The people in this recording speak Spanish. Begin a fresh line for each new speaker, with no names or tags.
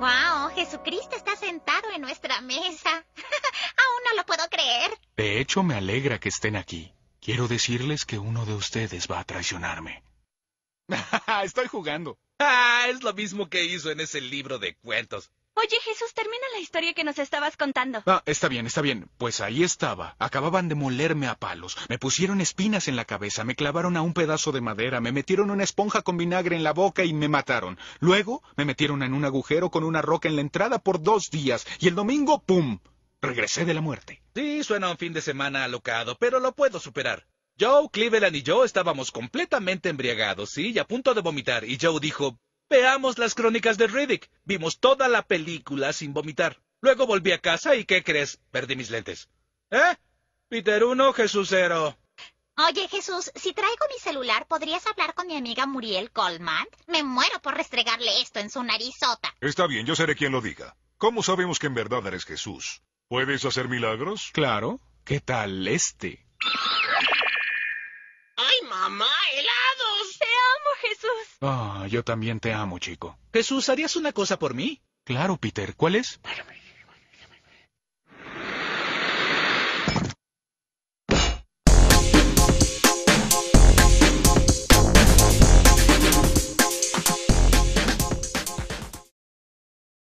¡Wow! Jesucristo está sentado en nuestra mesa. Aún no lo puedo creer.
De hecho, me alegra que estén aquí. Quiero decirles que uno de ustedes va a traicionarme. Estoy jugando. Ah, es lo mismo que hizo en ese libro de cuentos. Oye, Jesús, termina la historia que nos estabas contando. Ah, está bien, está bien. Pues ahí estaba. Acababan de molerme a palos. Me pusieron espinas en la cabeza, me clavaron a un pedazo de madera, me metieron una esponja con vinagre en la boca y me mataron. Luego me metieron en un agujero con una roca en la entrada por dos días. Y el domingo, ¡pum! Regresé de la muerte.
Sí, suena un fin de semana alocado, pero lo puedo superar. Joe, Cleveland y yo estábamos completamente embriagados, sí, y a punto de vomitar, y Joe dijo, Veamos las crónicas de Riddick. Vimos toda la película sin vomitar. Luego volví a casa y ¿qué crees? Perdí mis lentes. ¿Eh? Peter 1, Jesús 0. Oye, Jesús, si traigo mi
celular, ¿podrías hablar con mi amiga Muriel Coleman? Me muero por restregarle esto en su narizota. Está bien, yo seré quien lo diga. ¿Cómo sabemos que en verdad eres Jesús? ¿Puedes hacer milagros? Claro. ¿Qué tal este? ¡Ay, mamá! ¡Helados! Ah, yo también te amo, chico. Jesús, ¿harías una cosa por mí? Claro, Peter. ¿Cuál es?